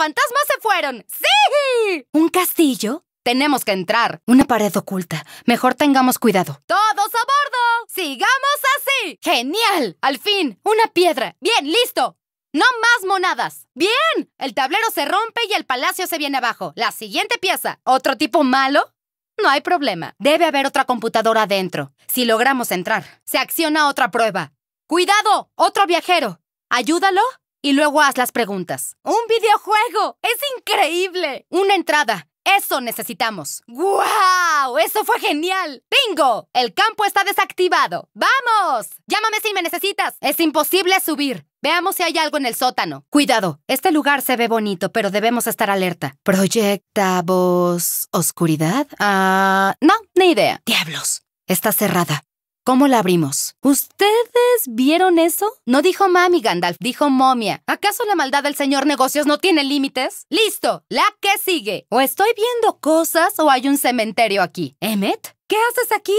fantasmas se fueron! ¡Sí! ¿Un castillo? Tenemos que entrar. Una pared oculta. Mejor tengamos cuidado. ¡Todos a bordo! ¡Sigamos así! ¡Genial! Al fin, una piedra. Bien, listo. No más monadas. Bien. El tablero se rompe y el palacio se viene abajo. La siguiente pieza. ¿Otro tipo malo? No hay problema. Debe haber otra computadora adentro. Si logramos entrar, se acciona otra prueba. ¡Cuidado! ¡Otro viajero! ¿Ayúdalo? Y luego haz las preguntas. ¡Un videojuego! ¡Es increíble! ¡Una entrada! ¡Eso necesitamos! ¡Guau! ¡Eso fue genial! ¡Bingo! El campo está desactivado. ¡Vamos! Llámame si me necesitas. Es imposible subir. Veamos si hay algo en el sótano. Cuidado, este lugar se ve bonito, pero debemos estar alerta. ¿Proyecta voz oscuridad? Ah, no, ni idea. Diablos, está cerrada. ¿Cómo la abrimos? ¿Ustedes vieron eso? No dijo mami, Gandalf, dijo momia. ¿Acaso la maldad del señor negocios no tiene límites? ¡Listo! ¡La que sigue! O estoy viendo cosas o hay un cementerio aquí. ¿Emmet? ¿Qué haces aquí?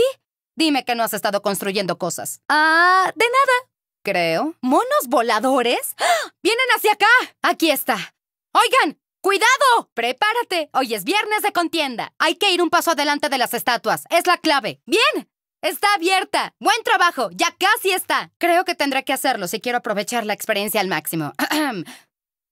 Dime que no has estado construyendo cosas. Ah, de nada. Creo. ¿Monos voladores? ¡Ah! ¡Vienen hacia acá! Aquí está. Oigan, ¡Cuidado! ¡Prepárate! Hoy es viernes de contienda. Hay que ir un paso adelante de las estatuas. Es la clave. ¡Bien! Está abierta. Buen trabajo. Ya casi está. Creo que tendré que hacerlo si quiero aprovechar la experiencia al máximo.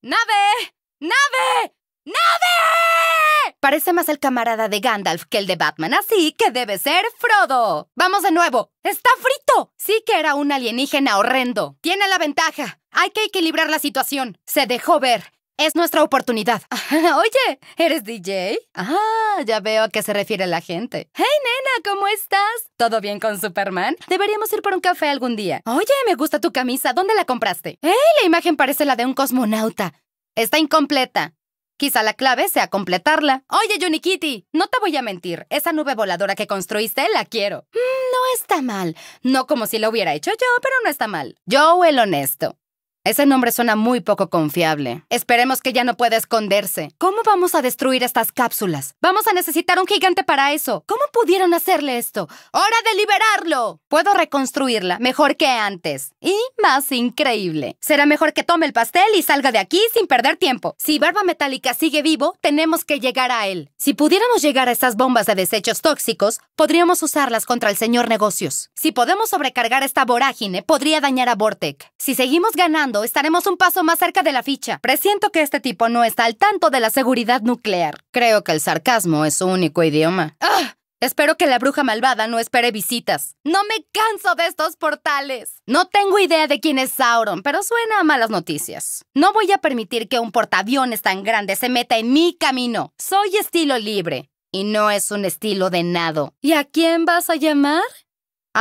¡Nave! ¡Nave! ¡Nave! Parece más el camarada de Gandalf que el de Batman, así que debe ser Frodo. Vamos de nuevo. Está frito. Sí que era un alienígena horrendo. Tiene la ventaja. Hay que equilibrar la situación. Se dejó ver. Es nuestra oportunidad. Oye, ¿eres DJ? Ah, ya veo a qué se refiere la gente. ¡Hey, nena! ¿Cómo estás? ¿Todo bien con Superman? Deberíamos ir por un café algún día. Oye, me gusta tu camisa. ¿Dónde la compraste? ¡Hey! La imagen parece la de un cosmonauta. Está incompleta. Quizá la clave sea completarla. Oye, Johnny Kitty, no te voy a mentir. Esa nube voladora que construiste la quiero. Mm, no está mal. No como si la hubiera hecho yo, pero no está mal. Yo el honesto. Ese nombre suena muy poco confiable. Esperemos que ya no pueda esconderse. ¿Cómo vamos a destruir estas cápsulas? Vamos a necesitar un gigante para eso. ¿Cómo pudieron hacerle esto? ¡Hora de liberarlo! Puedo reconstruirla mejor que antes. Y más increíble. Será mejor que tome el pastel y salga de aquí sin perder tiempo. Si Barba Metálica sigue vivo, tenemos que llegar a él. Si pudiéramos llegar a estas bombas de desechos tóxicos, podríamos usarlas contra el señor negocios. Si podemos sobrecargar esta vorágine, podría dañar a Vortec. Si seguimos ganando, estaremos un paso más cerca de la ficha. Presiento que este tipo no está al tanto de la seguridad nuclear. Creo que el sarcasmo es su único idioma. ¡Ah! Espero que la bruja malvada no espere visitas. No me canso de estos portales. No tengo idea de quién es Sauron, pero suena a malas noticias. No voy a permitir que un portaaviones tan grande se meta en mi camino. Soy estilo libre. Y no es un estilo de nado. ¿Y a quién vas a llamar?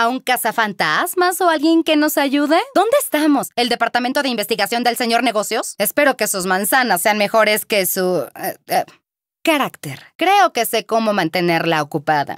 ¿A un cazafantasmas o alguien que nos ayude? ¿Dónde estamos? ¿El departamento de investigación del señor negocios? Espero que sus manzanas sean mejores que su... Eh, eh, carácter. Creo que sé cómo mantenerla ocupada.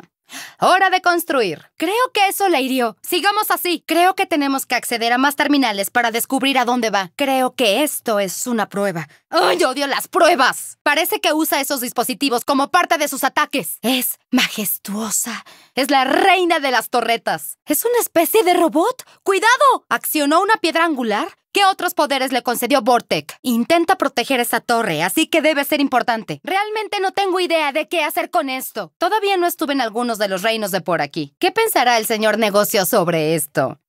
Hora de construir. Creo que eso la hirió. Sigamos así. Creo que tenemos que acceder a más terminales para descubrir a dónde va. Creo que esto es una prueba. ¡Ay, odio las pruebas! Parece que usa esos dispositivos como parte de sus ataques. Es majestuosa. Es la reina de las torretas. Es una especie de robot. ¡Cuidado! Accionó una piedra angular ¿Qué otros poderes le concedió Vortec? Intenta proteger esa torre, así que debe ser importante. Realmente no tengo idea de qué hacer con esto. Todavía no estuve en algunos de los reinos de por aquí. ¿Qué pensará el señor negocio sobre esto?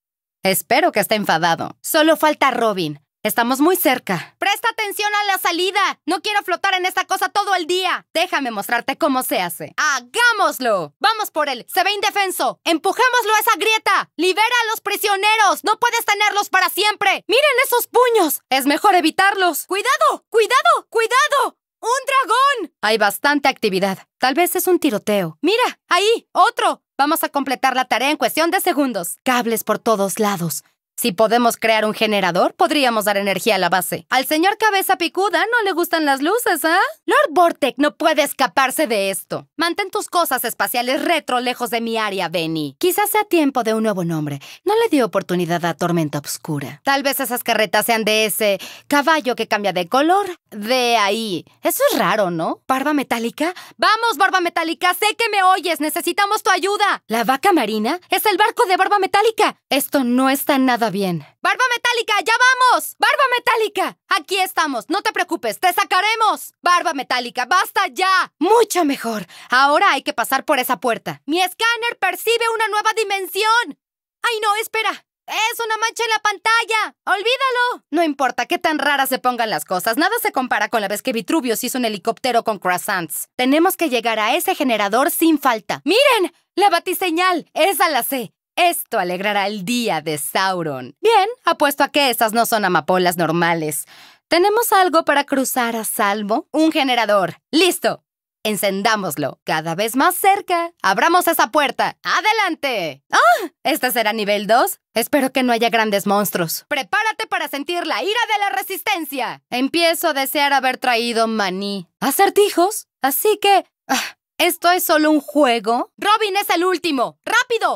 Espero que esté enfadado. Solo falta Robin. Estamos muy cerca. Presta atención a la salida. No quiero flotar en esta cosa todo el día. Déjame mostrarte cómo se hace. ¡Hagámoslo! Vamos por él. Se ve indefenso. Empujémoslo a esa grieta. Libera a los prisioneros. No puedes tenerlos para siempre. Miren esos puños. Es mejor evitarlos. Cuidado, cuidado, cuidado. ¡Un dragón! Hay bastante actividad. Tal vez es un tiroteo. Mira, ahí, otro. Vamos a completar la tarea en cuestión de segundos. Cables por todos lados. Si podemos crear un generador, podríamos dar energía a la base. Al señor Cabeza Picuda no le gustan las luces, ¿ah? Lord Vortec no puede escaparse de esto. Mantén tus cosas espaciales retro lejos de mi área, Benny. Quizás sea tiempo de un nuevo nombre. No le dio oportunidad a Tormenta Obscura. Tal vez esas carretas sean de ese caballo que cambia de color. De ahí. Eso es raro, ¿no? ¿Barba metálica? ¡Vamos, Barba metálica! ¡Sé que me oyes! ¡Necesitamos tu ayuda! ¿La vaca marina? ¡Es el barco de Barba metálica! Esto no está nada bien. ¡Barba Metálica, ya vamos! ¡Barba Metálica! Aquí estamos, no te preocupes, te sacaremos. ¡Barba Metálica, basta ya! Mucho mejor. Ahora hay que pasar por esa puerta. Mi escáner percibe una nueva dimensión. ¡Ay, no, espera! ¡Es una mancha en la pantalla! ¡Olvídalo! No importa qué tan raras se pongan las cosas, nada se compara con la vez que Vitruvius hizo un helicóptero con croissants. Tenemos que llegar a ese generador sin falta. ¡Miren! ¡La batiseñal! ¡Esa la sé! Esto alegrará el día de Sauron. Bien, apuesto a que esas no son amapolas normales. Tenemos algo para cruzar a salvo. Un generador. ¡Listo! Encendámoslo. Cada vez más cerca. Abramos esa puerta. ¡Adelante! ¡Ah! Este será nivel 2? Espero que no haya grandes monstruos. Prepárate para sentir la ira de la resistencia. Empiezo a desear haber traído maní. ¿Acertijos? Así que... Ah, ¿Esto es solo un juego? Robin es el último.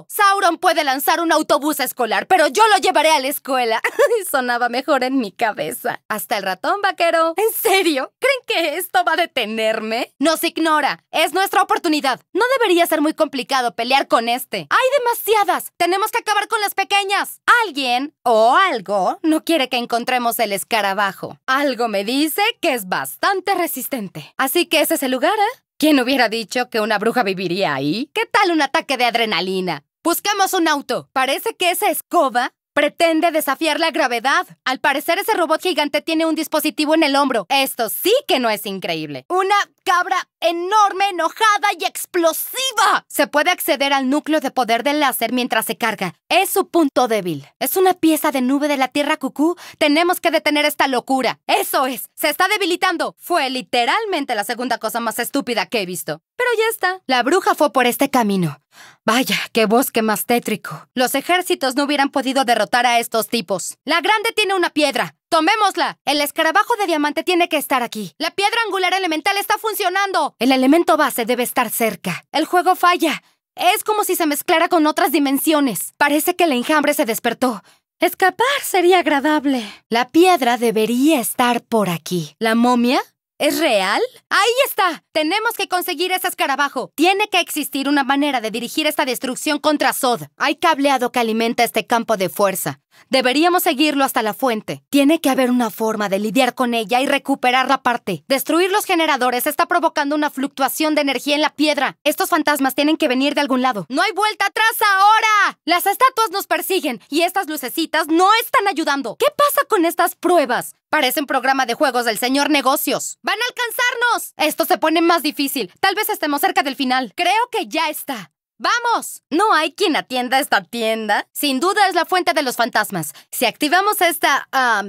Sauron puede lanzar un autobús escolar, pero yo lo llevaré a la escuela. Sonaba mejor en mi cabeza. Hasta el ratón vaquero. ¿En serio? ¿Creen que esto va a detenerme? Nos ignora. Es nuestra oportunidad. No debería ser muy complicado pelear con este. ¡Hay demasiadas! Tenemos que acabar con las pequeñas. Alguien o algo no quiere que encontremos el escarabajo. Algo me dice que es bastante resistente. Así que ese es el lugar, ¿eh? ¿Quién hubiera dicho que una bruja viviría ahí? ¿Qué tal un ataque de adrenalina? Buscamos un auto. Parece que esa escoba Pretende desafiar la gravedad. Al parecer ese robot gigante tiene un dispositivo en el hombro. Esto sí que no es increíble. Una cabra enorme, enojada y explosiva. Se puede acceder al núcleo de poder del láser mientras se carga. Es su punto débil. Es una pieza de nube de la Tierra Cucú. Tenemos que detener esta locura. Eso es. Se está debilitando. Fue literalmente la segunda cosa más estúpida que he visto. Pero ya está, la bruja fue por este camino. Vaya, qué bosque más tétrico. Los ejércitos no hubieran podido derrotar a estos tipos. La grande tiene una piedra. Tomémosla. El escarabajo de diamante tiene que estar aquí. La piedra angular elemental está funcionando. El elemento base debe estar cerca. El juego falla. Es como si se mezclara con otras dimensiones. Parece que el enjambre se despertó. Escapar sería agradable. La piedra debería estar por aquí. ¿La momia? ¿Es real? ¡Ahí está! Tenemos que conseguir ese escarabajo. Tiene que existir una manera de dirigir esta destrucción contra Sod. Hay cableado que alimenta este campo de fuerza. Deberíamos seguirlo hasta la fuente. Tiene que haber una forma de lidiar con ella y recuperar la parte. Destruir los generadores está provocando una fluctuación de energía en la piedra. Estos fantasmas tienen que venir de algún lado. ¡No hay vuelta atrás ahora! Las estatuas nos persiguen y estas lucecitas no están ayudando. ¿Qué pasa con estas pruebas? Parecen programa de juegos del señor negocios. ¡Van a alcanzarnos! Esto se pone más difícil. Tal vez estemos cerca del final. Creo que ya está. ¡Vamos! No hay quien atienda esta tienda. Sin duda es la fuente de los fantasmas. Si activamos esta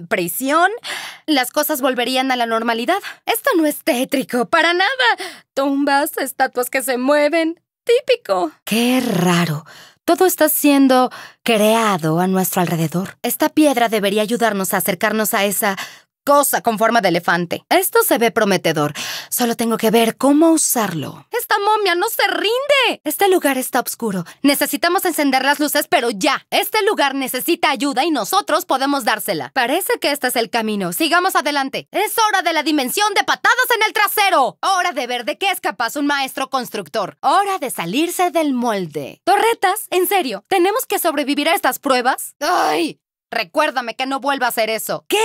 prisión, las cosas volverían a la normalidad. Esto no es tétrico, para nada. Tumbas, estatuas que se mueven. Típico. Qué raro. Todo está siendo creado a nuestro alrededor. Esta piedra debería ayudarnos a acercarnos a esa cosa con forma de elefante. Esto se ve prometedor. Solo tengo que ver cómo usarlo. ¡Esta momia no se rinde! Este lugar está oscuro. Necesitamos encender las luces, pero ya. Este lugar necesita ayuda y nosotros podemos dársela. Parece que este es el camino. Sigamos adelante. Es hora de la dimensión de patadas en el trasero. Hora de ver de qué es capaz un maestro constructor. Hora de salirse del molde. Torretas, en serio, ¿tenemos que sobrevivir a estas pruebas? ¡Ay! Recuérdame que no vuelva a hacer eso. ¿Qué?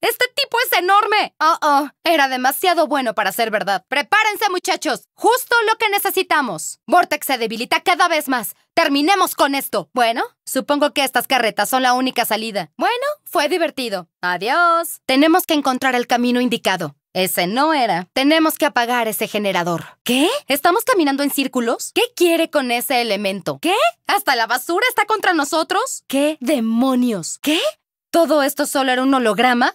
¡Este tipo es enorme! ¡Oh, oh! Era demasiado bueno para ser verdad. ¡Prepárense, muchachos! ¡Justo lo que necesitamos! Vortex se debilita cada vez más. ¡Terminemos con esto! Bueno, supongo que estas carretas son la única salida. Bueno, fue divertido. ¡Adiós! Tenemos que encontrar el camino indicado. Ese no era. Tenemos que apagar ese generador. ¿Qué? ¿Estamos caminando en círculos? ¿Qué quiere con ese elemento? ¿Qué? ¿Hasta la basura está contra nosotros? ¿Qué demonios? ¿Qué? ¿Todo esto solo era un holograma?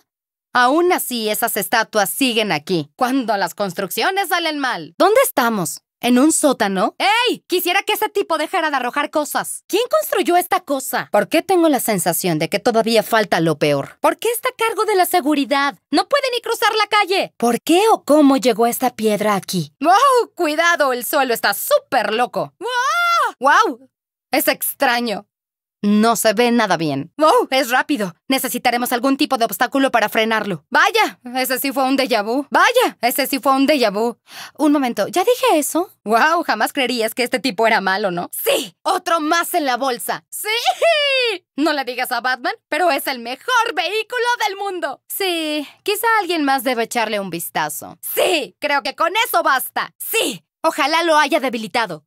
Aún así, esas estatuas siguen aquí, cuando las construcciones salen mal. ¿Dónde estamos? ¿En un sótano? ¡Ey! Quisiera que ese tipo dejara de arrojar cosas. ¿Quién construyó esta cosa? ¿Por qué tengo la sensación de que todavía falta lo peor? ¿Por qué está a cargo de la seguridad? ¡No puede ni cruzar la calle! ¿Por qué o cómo llegó esta piedra aquí? ¡Wow! ¡Cuidado! El suelo está súper loco. ¡Wow! ¡Wow! Es extraño. No se ve nada bien. ¡Wow! ¡Oh! Es rápido. Necesitaremos algún tipo de obstáculo para frenarlo. ¡Vaya! Ese sí fue un déjà vu. ¡Vaya! Ese sí fue un déjà vu. Un momento, ¿ya dije eso? ¡Wow! Jamás creerías que este tipo era malo, ¿no? ¡Sí! ¡Otro más en la bolsa! ¡Sí! No le digas a Batman, pero es el mejor vehículo del mundo. Sí, quizá alguien más debe echarle un vistazo. ¡Sí! Creo que con eso basta. ¡Sí! Ojalá lo haya debilitado.